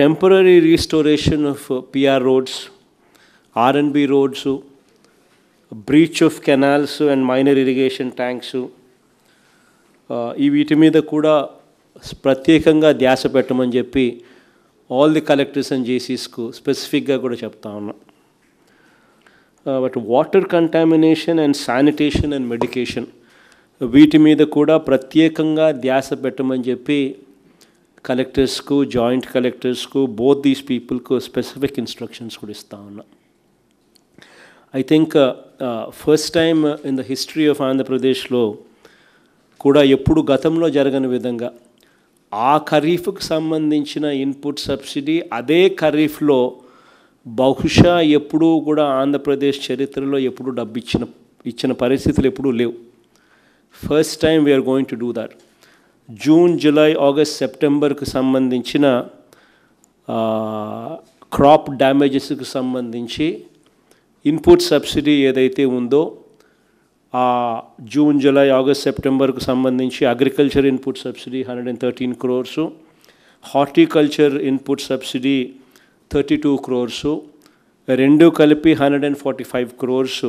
temporary restoration of PR roads RNB roads breach of canals and minor irrigation tanks ఈ వీటి మీద కూడా ప్రత్యేకంగా ధ్యాస పెట్టమని చెప్పి ఆల్ ది కలెక్టర్స్ అండ్ జేసీస్కు స్పెసిఫిక్గా కూడా చెప్తా ఉన్నా but water contamination and sanitation and medication వీటి మీద కూడా ప్రత్యేకంగా ధ్యాస పెట్టమని చెప్పి కలెక్టర్స్కు జాయింట్ కలెక్టర్స్కు బోత్ దీస్ పీపుల్కు స్పెసిఫిక్ ఇన్స్ట్రక్షన్స్ కూడా ఇస్తా ఉన్నా I think first time in the history of ఆంధ్రప్రదేశ్లో కూడా ఎప్పుడు గతంలో జరగని విధంగా ఆ ఖరీఫ్కు సంబంధించిన ఇన్పుట్ సబ్సిడీ అదే ఖరీఫ్లో బహుశా ఎప్పుడూ కూడా ఆంధ్రప్రదేశ్ చరిత్రలో ఎప్పుడు డబ్బు ఇచ్చిన ఇచ్చిన పరిస్థితులు ఎప్పుడూ లేవు first time we are going to do that June July August సెప్టెంబర్కు సంబంధించిన క్రాప్ డ్యామేజెస్కు సంబంధించి ఇన్పుట్ సబ్సిడీ ఏదైతే ఉందో ఆ జూన్ జూలై ఆగస్ట్ సెప్టెంబర్కు సంబంధించి agriculture input subsidy hundred and thirteen crores horticulture input subsidy thirty two crores రెండు కలిపి hundred and forty five crores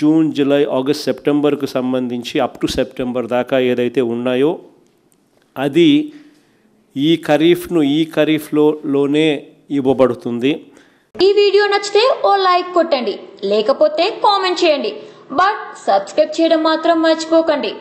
June July August సెప్టెంబర్కు సంబంధించి అప్ టు సెప్టెంబర్ దాకా ఏదైతే ఉన్నాయో అది ఈ ఖరీఫ్ను ఈ ఖరీఫ్లోనే ఇవ్వబడుతుంది ఈ వీడియో నచ్చితే ఓ లైక్ కొట్టండి లేకపోతే కామెంట్ చేయండి బట్ సబ్స్క్రైబ్ చేయడం మాత్రం మర్చిపోకండి